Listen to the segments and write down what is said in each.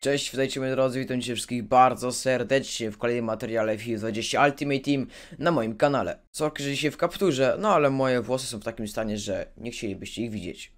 Cześć, witajcie moi drodzy, witam wszystkich bardzo serdecznie w kolejnym materiale FIFA 20 Ultimate Team na moim kanale. Sorki, że dzisiaj w kapturze, no ale moje włosy są w takim stanie, że nie chcielibyście ich widzieć.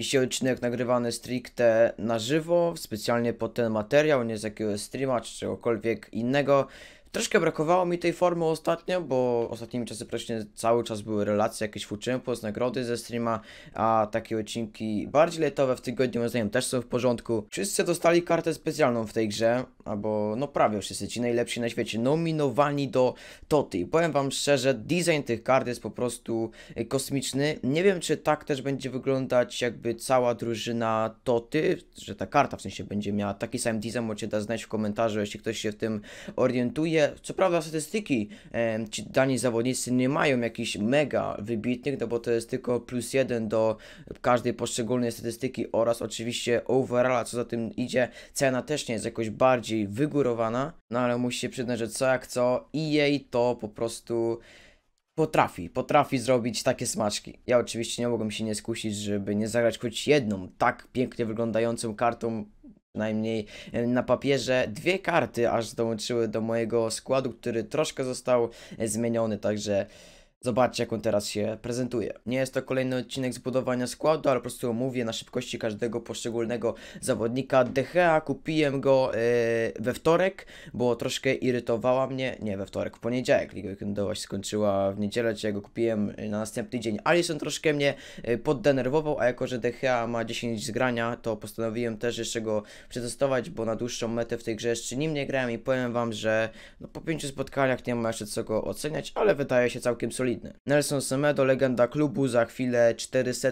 Dzisiaj odcinek nagrywany stricte na żywo, specjalnie pod ten materiał, nie z jakiegoś streama czy czegokolwiek innego. Troszkę brakowało mi tej formy ostatnio, bo ostatnimi czasy praktycznie cały czas były relacje, jakieś fuczymy, nagrody ze streama, a takie odcinki bardziej letowe w tygodniu moim zdaniem też są w porządku. Wszyscy dostali kartę specjalną w tej grze, albo no prawie wszyscy ci najlepsi na świecie, nominowani do TOTY. I powiem wam szczerze, design tych kart jest po prostu e, kosmiczny. Nie wiem, czy tak też będzie wyglądać jakby cała drużyna TOTY, że ta karta w sensie będzie miała taki sam design, Możecie dać da znać w komentarzu, jeśli ktoś się w tym orientuje co prawda statystyki e, ci dani zawodnicy nie mają jakichś mega wybitnych, no bo to jest tylko plus jeden do każdej poszczególnej statystyki oraz oczywiście overalla, co za tym idzie, cena też nie jest jakoś bardziej wygórowana, no ale musi się przyznać, że co jak co i jej to po prostu potrafi, potrafi zrobić takie smaczki. Ja oczywiście nie mogłem się nie skusić, żeby nie zagrać choć jedną tak pięknie wyglądającą kartą przynajmniej e, na papierze. Dwie karty aż dołączyły do mojego składu, który troszkę został e, zmieniony, także Zobaczcie, jak on teraz się prezentuje. Nie jest to kolejny odcinek zbudowania składu, ale po prostu omówię na szybkości każdego poszczególnego zawodnika. DHA kupiłem go yy, we wtorek, bo troszkę irytowała mnie, nie we wtorek, w poniedziałek. Liga Weekendowa się skończyła w niedzielę, czy ja go kupiłem na następny dzień. Alison troszkę mnie e, poddenerwował, a jako, że DHA ma 10 zgrania, to postanowiłem też jeszcze go przetestować, bo na dłuższą metę w tej grze jeszcze nim nie grałem i powiem wam, że no, po pięciu spotkaniach nie ma jeszcze co go oceniać, ale wydaje się całkiem solidny solidny. Nelson Semedo, legenda klubu, za chwilę 400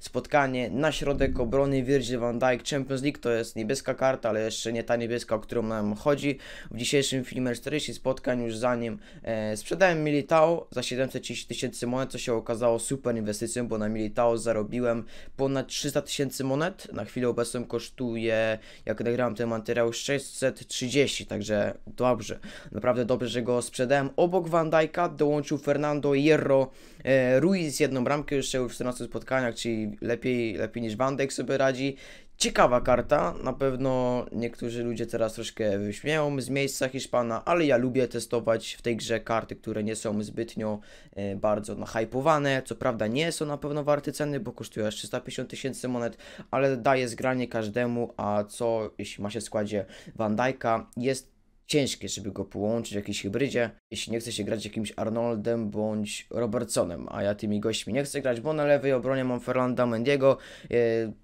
spotkanie na środek obrony Virgil van Dijk. Champions League to jest niebieska karta, ale jeszcze nie ta niebieska, o którą nam chodzi. W dzisiejszym filmie 40 spotkań już za nim e, sprzedałem Militao za 730 tysięcy monet, co się okazało super inwestycją, bo na Militao zarobiłem ponad 300 tysięcy monet. Na chwilę obecną kosztuje, jak nagrałem ten materiał, 630, także dobrze. Naprawdę dobrze, że go sprzedałem. Obok Van Dijk'a dołączył Fernando Hierro, e, Ruiz jedną bramkę już strzelił w 14 spotkaniach, czyli lepiej, lepiej niż Wandek sobie radzi. Ciekawa karta, na pewno niektórzy ludzie teraz troszkę wyśmieją z miejsca Hiszpana, ale ja lubię testować w tej grze karty, które nie są zbytnio e, bardzo nahypowane. Co prawda nie są na pewno warte ceny, bo kosztują aż 350 tysięcy monet, ale daje zgranie każdemu, a co jeśli ma się w składzie Van Dijk'a, jest ciężkie, żeby go połączyć w jakiejś hybrydzie, jeśli nie chce się grać jakimś Arnoldem bądź Robertsonem, a ja tymi gośćmi nie chcę grać, bo na lewej obronie mam Ferlanda Mendiego, e,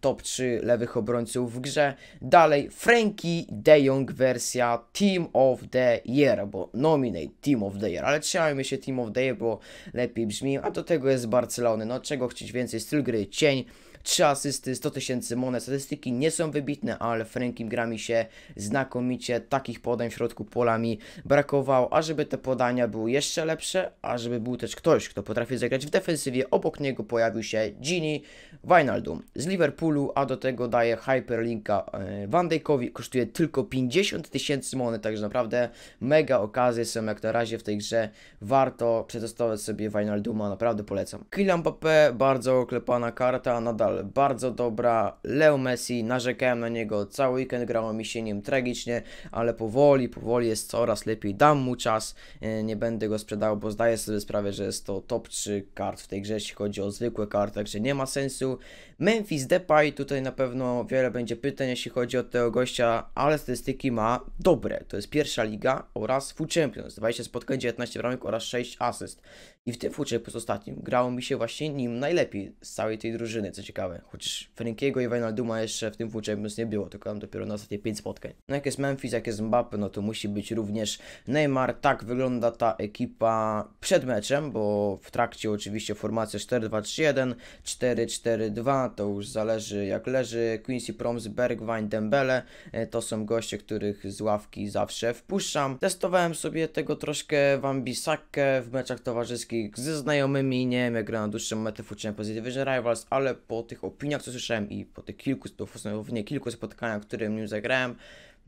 top 3 lewych obrońców w grze. Dalej Frankie De Jong wersja Team of the Year, bo nominate Team of the Year, ale trzymajmy się Team of the Year, bo lepiej brzmi, a do tego jest Barcelony, no czego chcieć więcej, styl gry cień, 3 asysty, 100 tysięcy monet. Statystyki nie są wybitne, ale w gra mi się znakomicie. Takich podań w środku polami brakowało, a żeby te podania były jeszcze lepsze, a żeby był też ktoś, kto potrafi zagrać w defensywie, obok niego pojawił się Gini Wijnaldum z Liverpoolu, a do tego daje Hyperlinka e, Van Dijkowi. Kosztuje tylko 50 tysięcy monet, także naprawdę mega okazje są jak na razie w tej grze. Warto przetestować sobie Wijnalduma, naprawdę polecam. Kylian Mbappé, bardzo oklepana karta, nadal bardzo dobra. Leo Messi, narzekałem na niego cały weekend, grało mi się nim tragicznie, ale powoli, powoli jest coraz lepiej. Dam mu czas, e, nie będę go sprzedał, bo zdaję sobie sprawę, że jest to top 3 kart w tej grze, jeśli chodzi o zwykłe karty, także nie ma sensu Memphis Depay, tutaj na pewno wiele będzie pytań, jeśli chodzi o tego gościa, ale statystyki ma dobre. To jest pierwsza liga oraz Full Champions. 20 spotkań, 19 bramek oraz 6 asyst. I w tym Full Champions ostatnim grało mi się właśnie nim najlepiej z całej tej drużyny, co ciekawe. Chociaż Frankiego i Duma jeszcze w tym Full Champions nie było, tylko tam dopiero na ostatnie 5 spotkań. No jak jest Memphis, jak jest Mbappe, no to musi być również Neymar. Tak wygląda ta ekipa przed meczem, bo w trakcie oczywiście formacja 4-2-3-1, 4-4-2, to już zależy jak leży, Quincy Proms, Bergwijn, Dembele, e, to są goście, których z ławki zawsze wpuszczam. Testowałem sobie tego troszkę w Ambisakę w meczach towarzyskich ze znajomymi, nie wiem jak gra na dłuższą metę w Champions Division Rivals, ale po tych opiniach co słyszałem i po tych kilku, po, nie, kilku spotkaniach, które nim zagrałem,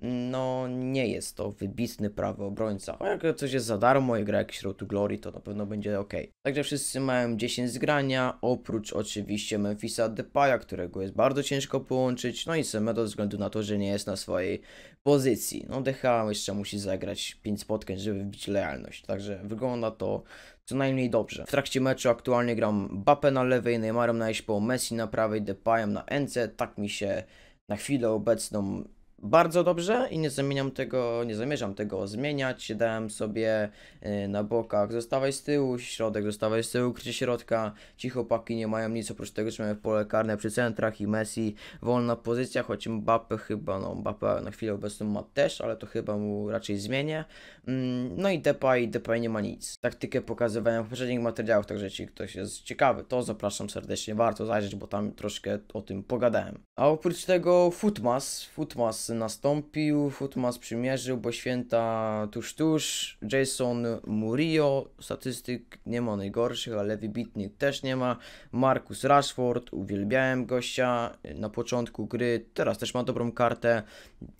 no nie jest to wybitny prawy obrońca. A jak coś jest za darmo i gra jakiś Road to Glory, to na pewno będzie ok. Także wszyscy mają 10 zgrania, oprócz oczywiście Memphisa Depaya, którego jest bardzo ciężko połączyć, no i Semedo ze względu na to, że nie jest na swojej pozycji. No DHA jeszcze musi zagrać 5 spotkań, żeby wbić lejalność, także wygląda to co najmniej dobrze. W trakcie meczu aktualnie gram Bape na lewej, Neymarem na po Messi na prawej, Depayem na NC, tak mi się na chwilę obecną bardzo dobrze i nie zamieniam tego, nie zamierzam tego zmieniać. Dałem sobie e, na bokach, zostawaj z tyłu, środek, zostawaj z tyłu, krycie środka. Ci chłopaki nie mają nic oprócz tego, że mają pole karne przy centrach i Messi. Wolna pozycja, choć Mbappe chyba, no Mbappe na chwilę obecną ma też, ale to chyba mu raczej zmienię. Mm, no i Depay, Depay nie ma nic. Taktykę pokazywałem w poprzednich materiałach, także jeśli ktoś jest ciekawy, to zapraszam serdecznie, warto zajrzeć, bo tam troszkę o tym pogadałem. A oprócz tego Futmas, Futmas nastąpił, Futmas przymierzył, bo święta tuż tuż, Jason Murillo, statystyk nie ma najgorszych, ale wybitnych też nie ma, Marcus Rashford, uwielbiałem gościa na początku gry, teraz też ma dobrą kartę,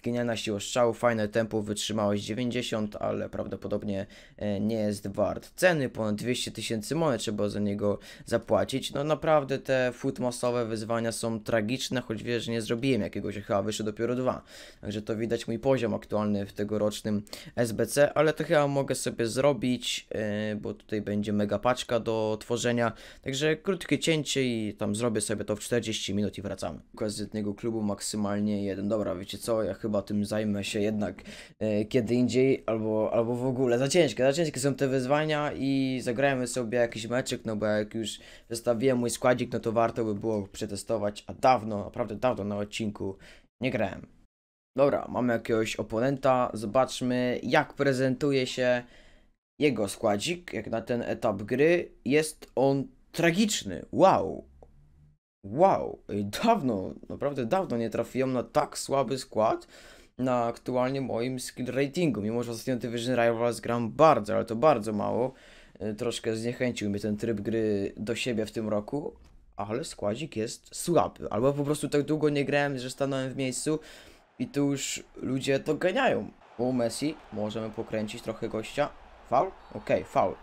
genialna siła strzału, fajne tempo, wytrzymałość 90, ale prawdopodobnie e, nie jest wart ceny, ponad 200 tysięcy monet trzeba za niego zapłacić, no naprawdę te Futmasowe wyzwania są tragiczne, choć wiesz, nie zrobiłem jakiegoś chyba wyszły dopiero dwa. Także to widać mój poziom aktualny w tegorocznym SBC, ale to chyba mogę sobie zrobić, e, bo tutaj będzie mega paczka do tworzenia. Także krótkie cięcie i tam zrobię sobie to w 40 minut i wracamy. Z jednego klubu maksymalnie jeden. Dobra, wiecie co, ja chyba tym zajmę się jednak e, kiedy indziej albo, albo w ogóle. Za ciężkie, za ciężkie są te wyzwania i zagrajmy sobie jakiś meczek, no bo jak już zostawiłem mój składzik, no to warto by było przetestować, a dawno, naprawdę dawno na odcinku nie grałem. Dobra, mamy jakiegoś oponenta, zobaczmy jak prezentuje się jego składzik, jak na ten etap gry. Jest on tragiczny, wow! Wow, dawno, naprawdę dawno nie trafiłem na tak słaby skład na aktualnie moim skill ratingu, mimo że ostatnio Division Rivals gram bardzo, ale to bardzo mało. E, troszkę zniechęcił mnie ten tryb gry do siebie w tym roku, ale składzik jest słaby, albo po prostu tak długo nie grałem, że stanąłem w miejscu, i tu już ludzie to ganiają. O, Messi. Możemy pokręcić trochę gościa. Faul? Okej, okay, faul.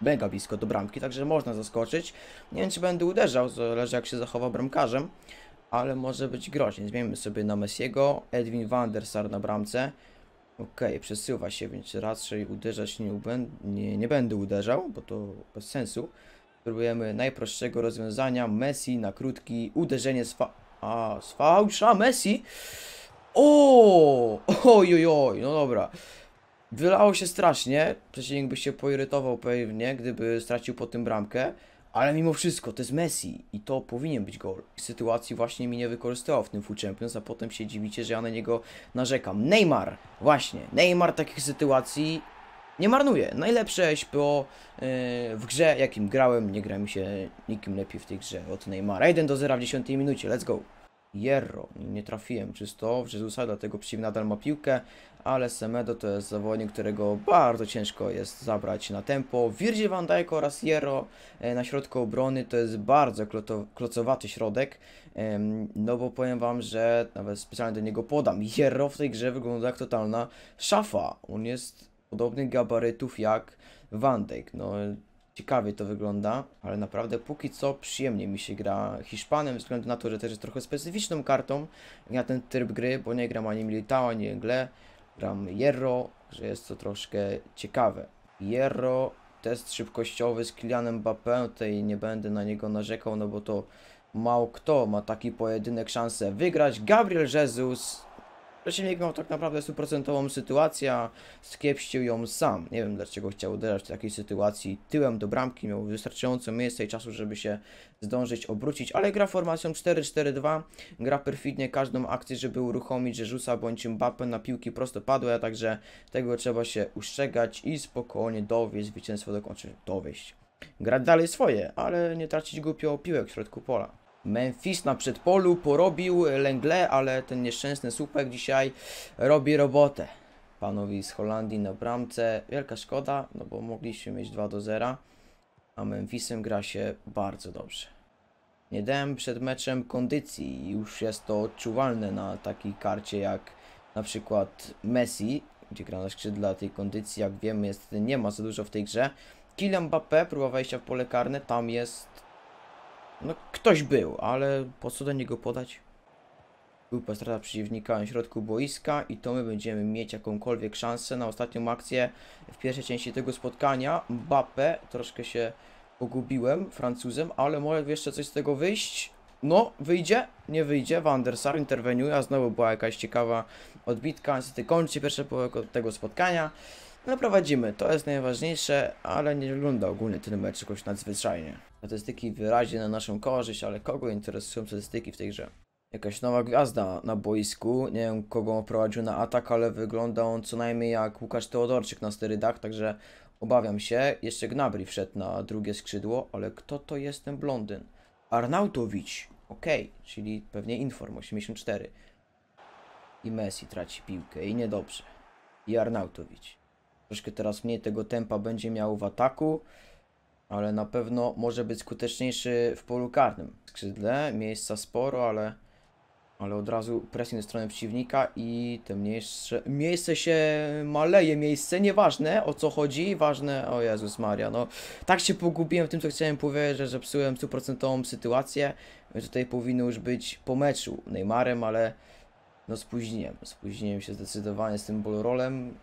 Mega blisko do bramki, także można zaskoczyć. Nie wiem, czy będę uderzał, zależy jak się zachowa bramkarzem. Ale może być groźnie. Zmienimy sobie na Messiego. Edwin van der Sar na bramce. Okej, okay, przesuwa się, więc raczej uderzać nie, nie, nie będę uderzał, bo to bez sensu. Spróbujemy najprostszego rozwiązania. Messi na krótki uderzenie z fa... A, z fałsza Messi. O! Oj, oj, oj, no dobra. Wylało się strasznie. Przeciwnik by się poirytował pewnie, gdyby stracił po tym bramkę. Ale mimo wszystko, to jest Messi i to powinien być gol. Sytuacji właśnie mi nie wykorzystywał w tym Full Champions, a potem się dziwicie, że ja na niego narzekam. Neymar! Właśnie, Neymar takich sytuacji nie marnuję. Najlepsze ŚPO y, w grze, jakim grałem, nie gra mi się nikim lepiej w tej grze od Neymara. 1 do 0 w 10 minucie, let's go. Jerro, nie trafiłem czysto w Jezusa, dlatego przeciw nadal ma piłkę, ale Semedo to jest zawodnik, którego bardzo ciężko jest zabrać na tempo. Virgil van Dijk oraz Jerro e, na środku obrony to jest bardzo kloto, klocowaty środek, no bo powiem wam, że nawet specjalnie do niego podam. Jerro w tej grze wygląda jak totalna szafa, on jest podobnych gabarytów jak Van Dijk. No, ciekawie to wygląda, ale naprawdę póki co przyjemnie mi się gra Hiszpanem, ze względu na to, że też jest trochę specyficzną kartą na ten tryb gry, bo nie gram ani Militao, ani Engle, gram Hierro, że jest to troszkę ciekawe. Hierro, test szybkościowy z Kylianem Mbappé, no tutaj nie będę na niego narzekał, no bo to mało kto ma taki pojedynek szansę wygrać. Gabriel Jesus Przeciwnik miał tak naprawdę stuprocentową sytuację, skiepścił ją sam. Nie wiem dlaczego chciał uderzać w takiej sytuacji tyłem do bramki, miał wystarczająco miejsca i czasu, żeby się zdążyć obrócić, ale gra formacją 4-4-2, gra perfidnie każdą akcję, żeby uruchomić Jezusa bądź Mbappe na piłki prostopadłe, także tego trzeba się ustrzegać i spokojnie dowieść zwycięstwo do końca, dowieść. Grać dalej swoje, ale nie tracić głupio piłek w środku pola. Memphis na przedpolu porobił Lengle, ale ten nieszczęsny słupek dzisiaj robi robotę. Panowi z Holandii na bramce. Wielka szkoda, no bo mogliśmy mieć 2 do 0. A Memphisem gra się bardzo dobrze. Nie dałem przed meczem kondycji. Już jest to odczuwalne na takiej karcie jak na przykład Messi, gdzie gra na skrzydle tej kondycji, jak wiemy, jest, nie ma za dużo w tej grze. Kylian Mbappé próba wejścia w pole karne, tam jest no ktoś był, ale po co do niego podać? Grupa strata przeciwnika na środku boiska i to my będziemy mieć jakąkolwiek szansę na ostatnią akcję w pierwszej części tego spotkania. Mbappe, troszkę się pogubiłem Francuzem, ale może jeszcze coś z tego wyjść. No, wyjdzie, nie wyjdzie, Van der Sar interweniuje, a znowu była jakaś ciekawa odbitka, niestety kończy pierwsze połowę tego spotkania. No prowadzimy, to jest najważniejsze, ale nie wygląda ogólnie ten mecz jakoś nadzwyczajnie. Statystyki wyraźnie na naszą korzyść, ale kogo interesują statystyki w tej grze? Jakaś nowa gwiazda na boisku, nie wiem kogo prowadził na atak, ale wygląda on co najmniej jak Łukasz Teodorczyk na sterydach, także obawiam się. Jeszcze Gnabry wszedł na drugie skrzydło, ale kto to jest ten blondyn? Arnautowicz, okej, okay, czyli pewnie Inform 84. I Messi traci piłkę i niedobrze. I Arnautowicz. Troszkę teraz mniej tego tempa będzie miał w ataku ale na pewno może być skuteczniejszy w polu karnym. Skrzydle, miejsca sporo, ale, ale od razu presję ze strony przeciwnika i te mniejsze... Miejsce się maleje, miejsce, nieważne o co chodzi, ważne... O Jezus Maria, no tak się pogubiłem w tym, co chciałem powiedzieć, że psułem stuprocentową sytuację. Tutaj powinno już być po meczu Neymarem, ale no spóźniłem. Spóźniłem się zdecydowanie z tym bolorolem.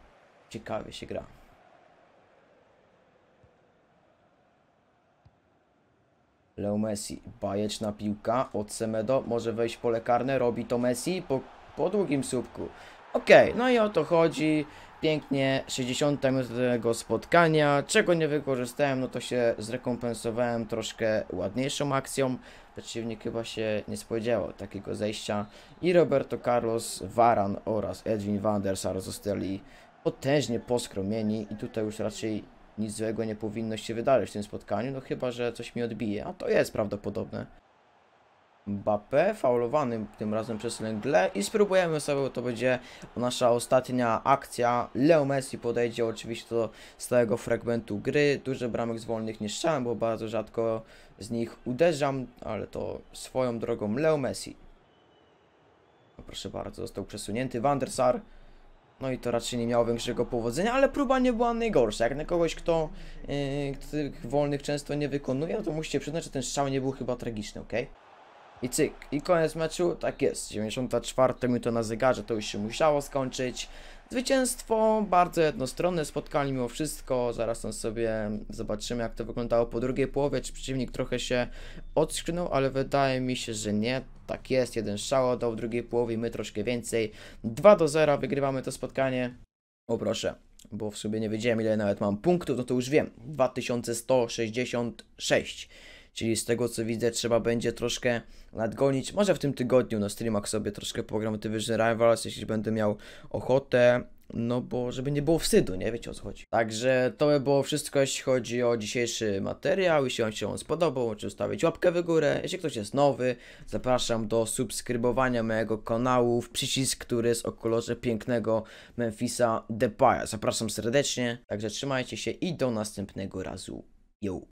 Ciekawie się gra. Leo Messi, bajeczna piłka od Semedo, może wejść po pole karne, robi to Messi po, po długim słupku. Okej, okay, no i o to chodzi. Pięknie, 60 minut tego spotkania. Czego nie wykorzystałem, no to się zrekompensowałem troszkę ładniejszą akcją. Przeciwnik chyba się nie spodziewał takiego zejścia. I Roberto Carlos Varan oraz Edwin van der Sar zostali potężnie poskromieni i tutaj już raczej nic złego nie powinno się wydarzyć w tym spotkaniu, no chyba, że coś mi odbije, a to jest prawdopodobne. Mbappé, faulowany tym razem przez Lengle i spróbujemy sobie, bo to będzie nasza ostatnia akcja. Leo Messi podejdzie oczywiście do stałego fragmentu gry, dużo bramek z wolnych nie strzałem, bo bardzo rzadko z nich uderzam, ale to swoją drogą Leo Messi. No proszę bardzo, został przesunięty Wandersar. Sar. No i to raczej nie miało większego powodzenia, ale próba nie była najgorsza. Jak na kogoś, kto yy, tych wolnych często nie wykonuje, no to musicie przyznać, że ten strzał nie był chyba tragiczny, ok? I cyk, i koniec meczu, tak jest, 94 minuta na zegarze, to już się musiało skończyć. Zwycięstwo bardzo jednostronne, spotkali mimo wszystko, zaraz tam sobie zobaczymy jak to wyglądało po drugiej połowie, czy przeciwnik trochę się odskrzynął, ale wydaje mi się, że nie, tak jest, jeden szał dał w drugiej połowie, my troszkę więcej, 2 do 0, wygrywamy to spotkanie, o proszę, bo w sobie nie wiedziałem ile nawet mam punktów, no to już wiem, 2166. Czyli z tego co widzę trzeba będzie troszkę nadgonić. Może w tym tygodniu na streamach sobie troszkę pogram The Rivals, jeśli będę miał ochotę. No bo żeby nie było wstydu, nie wiecie o co chodzi. Także to by było wszystko, jeśli chodzi o dzisiejszy materiał. Jeśli Wam się on spodobał, czy ustawić łapkę w górę. Jeśli ktoś jest nowy, zapraszam do subskrybowania mojego kanału w przycisk, który jest o kolorze pięknego Memphisa Depaya. Zapraszam serdecznie, także trzymajcie się i do następnego razu. Yo!